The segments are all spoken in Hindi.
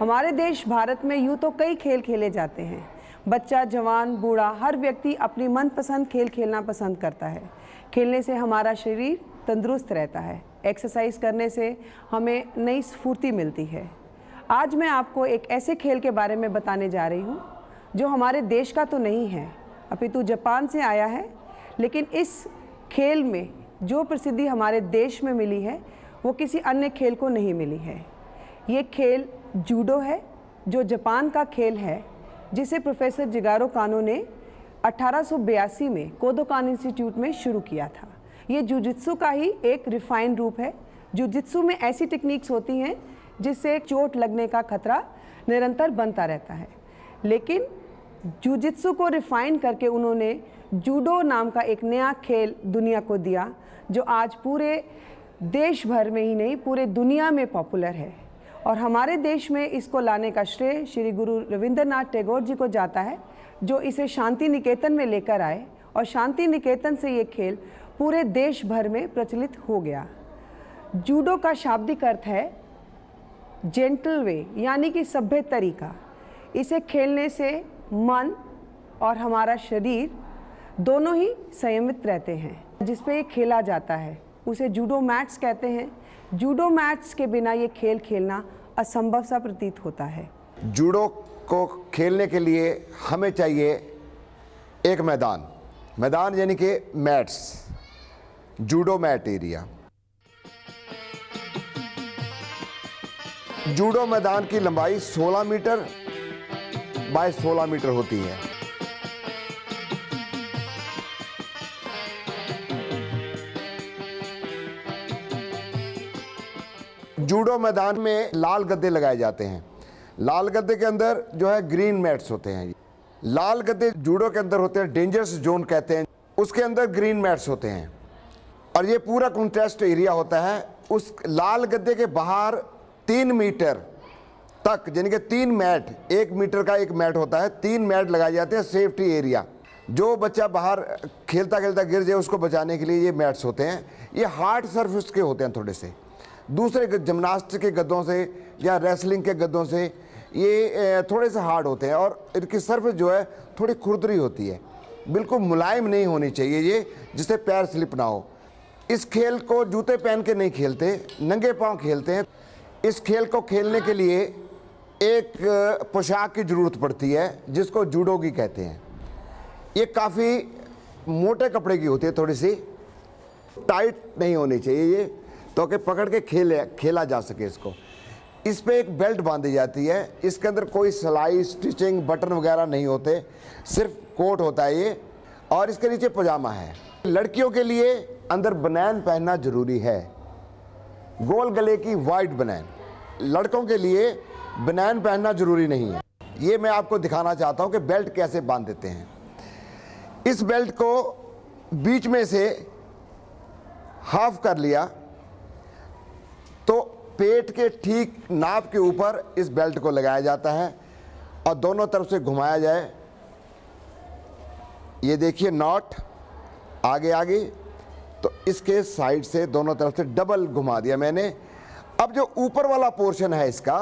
हमारे देश भारत में यूँ तो कई खेल खेले जाते हैं बच्चा जवान बूढ़ा हर व्यक्ति अपनी मनपसंद खेल खेलना पसंद करता है खेलने से हमारा शरीर तंदुरुस्त रहता है एक्सरसाइज करने से हमें नई स्फूर्ति मिलती है आज मैं आपको एक ऐसे खेल के बारे में बताने जा रही हूँ जो हमारे देश का तो नहीं है अपितु जापान से आया है लेकिन इस खेल में जो प्रसिद्धि हमारे देश में मिली है वो किसी अन्य खेल को नहीं मिली है ये खेल जूडो है जो जापान का खेल है जिसे प्रोफेसर जिगारो कानो ने 1882 में कोदोकान इंस्टीट्यूट में शुरू किया था ये जुजित्सु का ही एक रिफाइंड रूप है जुजित्सु में ऐसी टेक्निक्स होती हैं जिससे चोट लगने का खतरा निरंतर बनता रहता है लेकिन जुजित्सु को रिफाइन करके उन्होंने जूडो नाम का एक नया खेल दुनिया को दिया जो आज पूरे देश भर में ही नहीं पूरे दुनिया में पॉपुलर है और हमारे देश में इसको लाने का श्रेय श्री गुरु रविंद्रनाथ टैगोर जी को जाता है जो इसे शांति निकेतन में लेकर आए और शांति निकेतन से ये खेल पूरे देश भर में प्रचलित हो गया जूडो का शाब्दिक अर्थ है जेंटल वे यानी कि सभ्य तरीका इसे खेलने से मन और हमारा शरीर दोनों ही संयमित रहते हैं जिस पे ये खेला जाता है उसे जूडो मैट्स कहते हैं जूडो मैच के बिना ये खेल खेलना असंभव सा प्रतीत होता है जूडो को खेलने के लिए हमें चाहिए एक मैदान मैदान यानी कि mats judo mat area judo मैदान की लंबाई 16 मीटर बाय 16 मीटर होती है जूडो मैदान में लाल गद्दे लगाए जाते हैं लाल गद्दे के अंदर जो है ग्रीन मैट्स होते हैं लाल गद्दे जूडो के अंदर होते हैं डेंजरस जोन कहते हैं उसके अंदर ग्रीन मैट्स होते हैं और ये पूरा कंट्रेस्ट एरिया होता है उस लाल गद्दे के बाहर तीन मीटर तक यानी कि तीन मैट एक मीटर का एक मैट होता है तीन मैट लगाए जाते हैं सेफ्टी एरिया जो बच्चा बाहर खेलता खेलता गिर जाए उसको बचाने के लिए ये मैट्स होते हैं ये हार्ड सर्फिस के होते हैं थोड़े से दूसरे जिमनास्ट के गद्दों से या रेसलिंग के गद्दों से ये थोड़े से हार्ड होते हैं और इनकी सर्फ जो है थोड़ी खुरदरी होती है बिल्कुल मुलायम नहीं होनी चाहिए ये जिससे पैर स्लिप ना हो इस खेल को जूते पहन के नहीं खेलते नंगे पांव खेलते हैं इस खेल को खेलने के लिए एक पोशाक की ज़रूरत पड़ती है जिसको जूडोगी कहते हैं ये काफ़ी मोटे कपड़े की होती है थोड़ी सी टाइट नहीं होनी चाहिए ये तो कि पकड़ के खेले खेला जा सके इसको इस पर एक बेल्ट बांधी जाती है इसके अंदर कोई सिलाई स्टिचिंग बटन वगैरह नहीं होते सिर्फ कोट होता है ये और इसके नीचे पजामा है लड़कियों के लिए अंदर बनैन पहनना ज़रूरी है गोल गले की वाइट बनैन लड़कों के लिए बनैन पहनना ज़रूरी नहीं है ये मैं आपको दिखाना चाहता हूँ कि बेल्ट कैसे बांध देते हैं इस बेल्ट को बीच में से हाफ कर लिया तो पेट के ठीक नाप के ऊपर इस बेल्ट को लगाया जाता है और दोनों तरफ से घुमाया जाए ये देखिए नॉट आगे आगे तो इसके साइड से दोनों तरफ से डबल घुमा दिया मैंने अब जो ऊपर वाला पोर्शन है इसका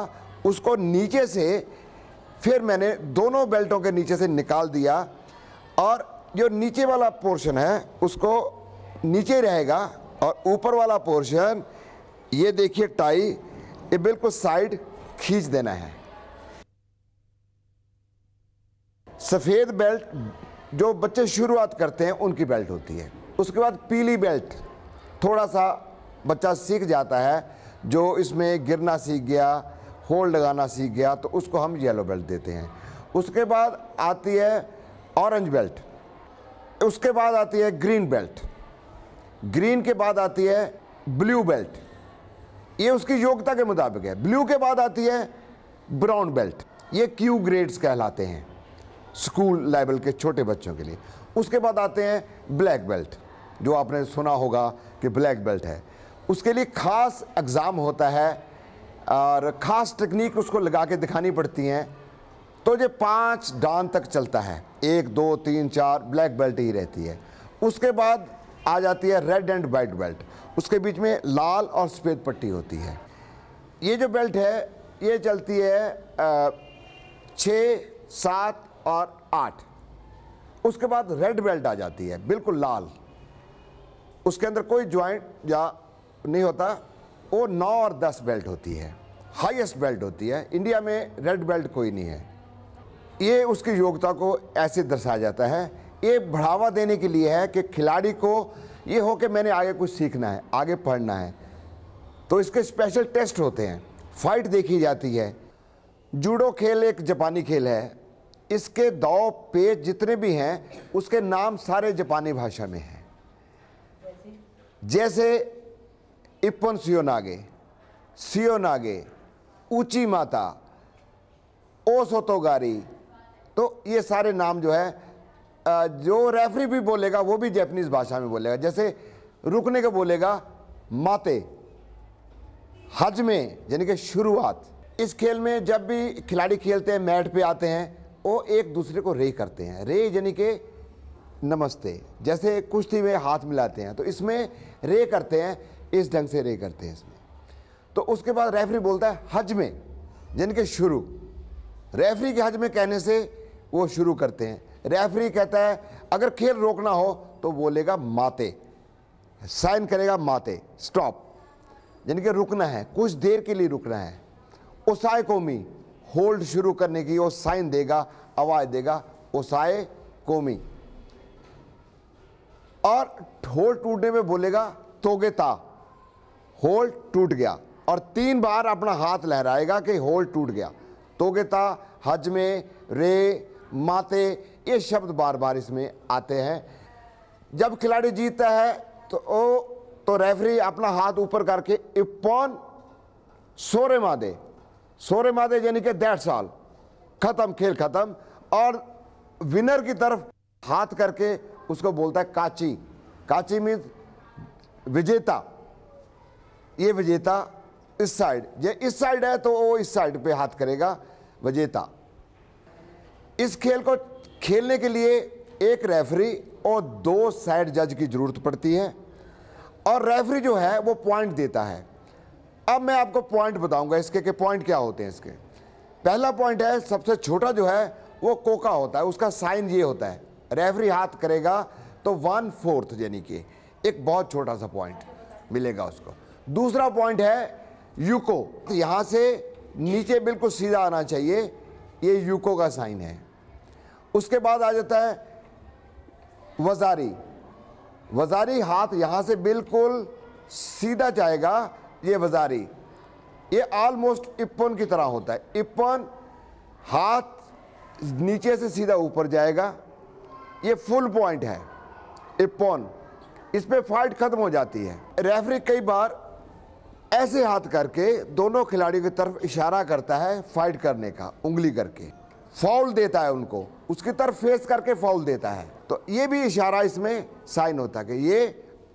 उसको नीचे से फिर मैंने दोनों बेल्टों के नीचे से निकाल दिया और जो नीचे वाला पोर्शन है उसको नीचे रहेगा और ऊपर वाला पोर्शन ये देखिए टाई ये बिल्कुल साइड खींच देना है सफ़ेद बेल्ट जो बच्चे शुरुआत करते हैं उनकी बेल्ट होती है उसके बाद पीली बेल्ट थोड़ा सा बच्चा सीख जाता है जो इसमें गिरना सीख गया होल्ड लगाना सीख गया तो उसको हम येलो बेल्ट देते हैं उसके बाद आती है ऑरेंज बेल्ट उसके बाद आती है ग्रीन बेल्ट ग्रीन के बाद आती है ब्लू बेल्ट ये उसकी योग्यता के मुताबिक है ब्लू के बाद आती है ब्राउन बेल्ट ये क्यू ग्रेड्स कहलाते हैं स्कूल लेवल के छोटे बच्चों के लिए उसके बाद आते हैं ब्लैक बेल्ट जो आपने सुना होगा कि ब्लैक बेल्ट है उसके लिए ख़ास एग्ज़ाम होता है और ख़ास टेक्निक उसको लगा के दिखानी पड़ती हैं तो ये पाँच डान तक चलता है एक दो तीन चार ब्लैक बेल्ट ही रहती है उसके बाद आ जाती है रेड एंड वाइट बेल्ट उसके बीच में लाल और सफ़ेद पट्टी होती है ये जो बेल्ट है ये चलती है छः सात और आठ उसके बाद रेड बेल्ट आ जाती है बिल्कुल लाल उसके अंदर कोई ज्वाइंट या नहीं होता वो नौ और दस बेल्ट होती है हाईएस्ट बेल्ट होती है इंडिया में रेड बेल्ट कोई नहीं है ये उसकी योग्यता को ऐसे दर्शाया जाता है ये बढ़ावा देने के लिए है कि खिलाड़ी को ये हो कि मैंने आगे कुछ सीखना है आगे पढ़ना है तो इसके स्पेशल टेस्ट होते हैं फाइट देखी जाती है जूडो खेल एक जापानी खेल है इसके दौ पेज जितने भी हैं उसके नाम सारे जापानी भाषा में हैं जैसे इप्पन सियो नागे ऊंची माता ओ सोतोगारी तो ये सारे नाम जो है जो रेफरी भी बोलेगा वो भी जैपनीज भाषा में बोलेगा जैसे रुकने का बोलेगा माते हज में यानी कि शुरुआत इस खेल में जब भी खिलाड़ी खेलते हैं मैट पे आते हैं वो एक दूसरे को रे करते हैं रे यानी कि नमस्ते जैसे कुश्ती में हाथ मिलाते हैं तो इसमें रे करते हैं इस ढंग से रे करते हैं इसमें तो उसके बाद रेफरी बोलता है हज में यानी कि शुरू रेफरी के हज में कहने से वो शुरू करते हैं रेफरी कहता है अगर खेल रोकना हो तो बोलेगा माते साइन करेगा माते स्टॉप यानी कि रुकना है कुछ देर के लिए रुकना है ओसाए कौमी होल्ड शुरू करने की वो साइन देगा आवाज़ देगा ओसाए कौमी और होल्ड टूटने में बोलेगा तोगे ता होल्ड टूट गया और तीन बार अपना हाथ लहराएगा कि होल्ड टूट गया तोगे ता हजमे रे माते ये शब्द बार बार इसमें आते हैं जब खिलाड़ी जीतता है तो ओ तो रेफरी अपना हाथ ऊपर करके इपॉन सोरे मादे सोरे मादे यानी कि डेढ़ साल ख़त्म खेल ख़त्म और विनर की तरफ हाथ करके उसको बोलता है काची काची मीन विजेता ये विजेता इस साइड ये इस साइड है तो वो इस साइड पे हाथ करेगा विजेता इस खेल को खेलने के लिए एक रेफरी और दो साइड जज की ज़रूरत पड़ती है और रेफरी जो है वो पॉइंट देता है अब मैं आपको पॉइंट बताऊंगा इसके के पॉइंट क्या होते हैं इसके पहला पॉइंट है सबसे छोटा जो है वो कोका होता है उसका साइन ये होता है रेफरी हाथ करेगा तो वन फोर्थ यानी कि एक बहुत छोटा सा पॉइंट मिलेगा उसको दूसरा पॉइंट है यूको यहाँ से नीचे बिल्कुल सीधा आना चाहिए ये यूको का साइन है उसके बाद आ जाता है वजारी वजारी हाथ यहाँ से बिल्कुल सीधा जाएगा ये वजारी ये ऑलमोस्ट इप्पन की तरह होता है इप्पन हाथ नीचे से सीधा ऊपर जाएगा ये फुल पॉइंट है इप्पन इस पर फाइट ख़त्म हो जाती है रेफरी कई बार ऐसे हाथ करके दोनों खिलाड़ियों की तरफ इशारा करता है फाइट करने का उंगली करके फॉल देता है उनको उसकी तरफ फेस करके फॉल देता है तो ये भी इशारा इसमें साइन होता है कि ये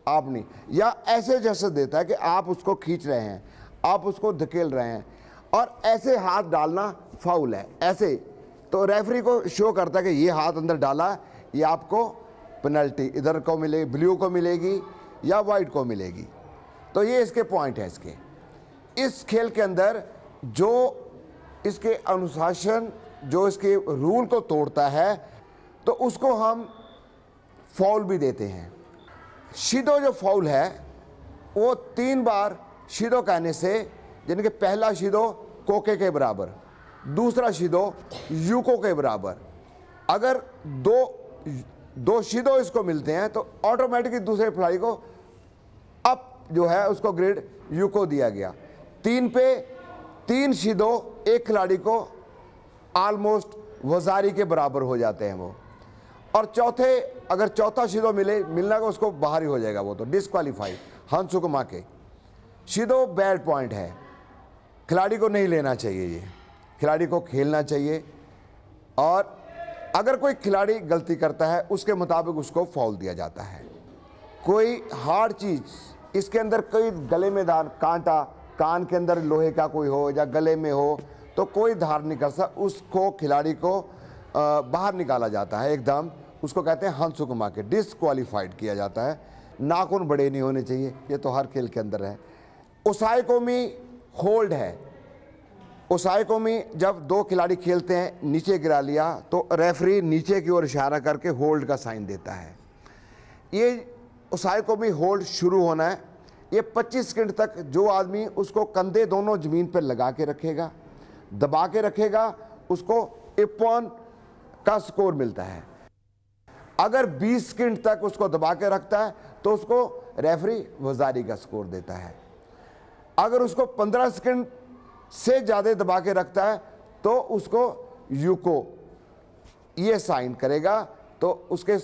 आप नहीं या ऐसे जैसे देता है कि आप उसको खींच रहे हैं आप उसको धकेल रहे हैं और ऐसे हाथ डालना फाउल है ऐसे तो रेफरी को शो करता है कि ये हाथ अंदर डाला ये आपको पेनल्टी इधर को मिले ब्लू को मिलेगी या वाइट को मिलेगी तो ये इसके पॉइंट है इसके इस खेल के अंदर जो इसके अनुशासन जो इसके रूल को तोड़ता है तो उसको हम फाउल भी देते हैं शिदो जो फाउल है वो तीन बार शिदो कहने से यानी कि पहला शिदो कोके के बराबर दूसरा शिदो यूको के बराबर अगर दो दो शिदो इसको मिलते हैं तो ऑटोमेटिकली दूसरे खिलाड़ी को अप जो है उसको ग्रेड यूको दिया गया तीन पे तीन शिदो एक खिलाड़ी को आलमोस्ट वजारी के बराबर हो जाते हैं वो और चौथे अगर चौथा शिदो मिले मिलना उसको बाहर ही हो जाएगा वो तो डिसक्वालीफाई हंसुकुमा के शिदो बैड पॉइंट है खिलाड़ी को नहीं लेना चाहिए ये खिलाड़ी को खेलना चाहिए और अगर कोई खिलाड़ी गलती करता है उसके मुताबिक उसको फॉल दिया जाता है कोई हार्ड चीज़ इसके अंदर कोई गले में दान कांटा कान के अंदर लोहे का कोई हो या गले में हो तो कोई धार नहीं कर सकता उसको खिलाड़ी को बाहर निकाला जाता है एकदम उसको कहते हैं हंसू कुमा के डिसक्वालीफाइड किया जाता है नाखून बड़े नहीं होने चाहिए ये तो हर खेल के अंदर है उसाई को मी होल्ड है उसाई को मी जब दो खिलाड़ी खेलते हैं नीचे गिरा लिया तो रेफरी नीचे की ओर इशारा करके होल्ड का साइन देता है ये उसाई को होल्ड शुरू होना है ये 25 सेकंड तक जो आदमी उसको कंधे दोनों ज़मीन पर लगा के रखेगा दबा के रखेगा उसको इपॉन का स्कोर मिलता है अगर 20 सेकंड तक उसको दबा के रखता है तो उसको रेफरी वजारी का स्कोर देता है अगर उसको 15 सेकंड से ज़्यादा दबा के रखता है तो उसको यूको ये साइन करेगा तो उसके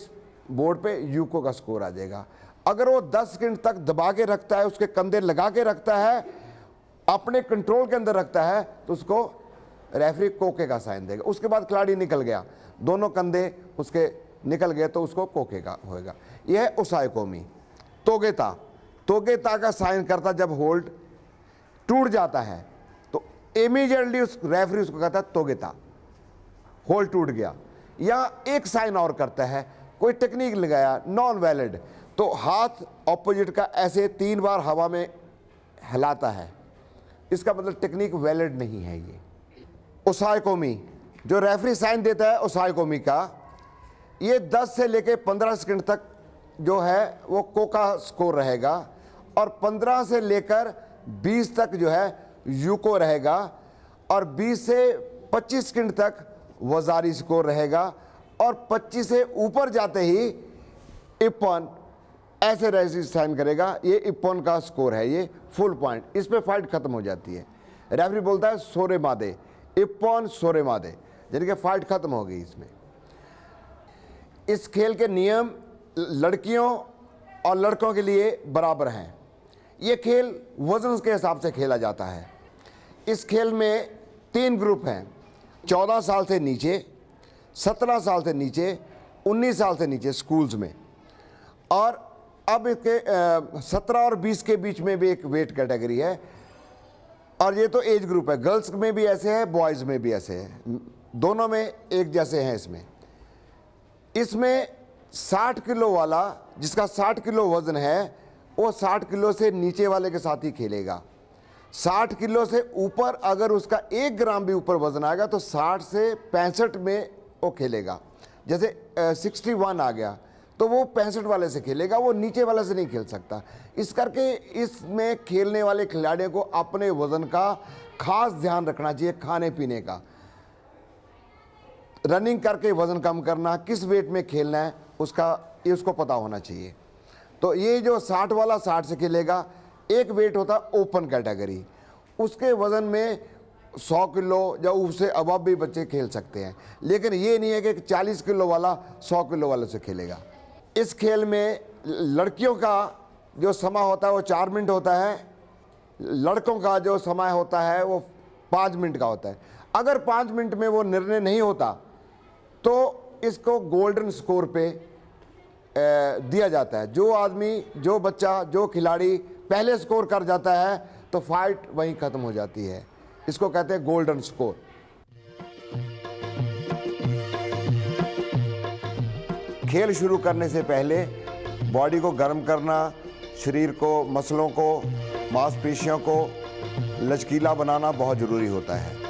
बोर्ड पे यूको का स्कोर आ जाएगा अगर वो 10 सेकंड तक दबा के रखता है उसके कंधे लगा के रखता है अपने कंट्रोल के अंदर रखता है तो उसको रेफरी कोके का साइन देगा उसके बाद खिलाड़ी निकल गया दोनों कंधे उसके निकल गए तो उसको कोके का होएगा यह है उसाय कौमी तोगेता तोगेता का साइन करता जब होल्ड टूट जाता है तो इमीजिएटली उस रेफरी उसको कहता है तोगेता होल्ड टूट गया या एक साइन और करता है कोई टेक्निक लगाया नॉन वैलिड तो हाथ ऑपोजिट का ऐसे तीन बार हवा में हिलाता है इसका मतलब टेक्निक वैलिड नहीं है ये उसाय कौमी जो रेफरी साइन देता है उसाय कौमी का ये 10 से लेके 15 सेकंड तक जो है वो कोका स्कोर रहेगा और 15 से लेकर 20 तक जो है यूको रहेगा और 20 से 25 सेकंड तक वजारी स्कोर रहेगा और 25 से ऊपर जाते ही इपन ऐसे रेसिस साइन करेगा ये इपोन का स्कोर है ये फुल पॉइंट इस पर फाइट खत्म हो जाती है रेफरी बोलता है सोरे मादे इपोन सोरे मादे यानी कि फाइट खत्म हो गई इसमें इस खेल के नियम लड़कियों और लड़कों के लिए बराबर हैं ये खेल वजन के हिसाब से खेला जाता है इस खेल में तीन ग्रुप हैं चौदह साल से नीचे सत्रह साल से नीचे उन्नीस साल से नीचे स्कूल्स में और अब इसके सत्रह और बीस के बीच में भी एक वेट कैटेगरी है और ये तो एज ग्रुप है गर्ल्स में भी ऐसे है बॉयज़ में भी ऐसे हैं दोनों में एक जैसे हैं इसमें इसमें 60 किलो वाला जिसका 60 किलो वज़न है वो 60 किलो से नीचे वाले के साथ ही खेलेगा 60 किलो से ऊपर अगर उसका एक ग्राम भी ऊपर वज़न आएगा तो 60 से पैंसठ में वो खेलेगा जैसे वन आ गया तो वो पैंसठ वाले से खेलेगा वो नीचे वाले से नहीं खेल सकता इस करके इसमें खेलने वाले खिलाड़ियों को अपने वजन का खास ध्यान रखना चाहिए खाने पीने का रनिंग करके वज़न कम करना किस वेट में खेलना है उसका ये उसको पता होना चाहिए तो ये जो साठ वाला साठ से खेलेगा एक वेट होता है ओपन कैटेगरी उसके वज़न में सौ किलो या उससे अब भी बच्चे खेल सकते हैं लेकिन ये नहीं है कि चालीस किलो वाला सौ किलो वाले से खेलेगा इस खेल में लड़कियों का जो समय होता है वो चार मिनट होता है लड़कों का जो समय होता है वो पाँच मिनट का होता है अगर पाँच मिनट में वो निर्णय नहीं होता तो इसको गोल्डन स्कोर पे दिया जाता है जो आदमी जो बच्चा जो खिलाड़ी पहले स्कोर कर जाता है तो फाइट वहीं ख़त्म हो जाती है इसको कहते हैं गोल्डन स्कोर खेल शुरू करने से पहले बॉडी को गर्म करना शरीर को मसलों को मांसपेशियों को लचकीला बनाना बहुत ज़रूरी होता है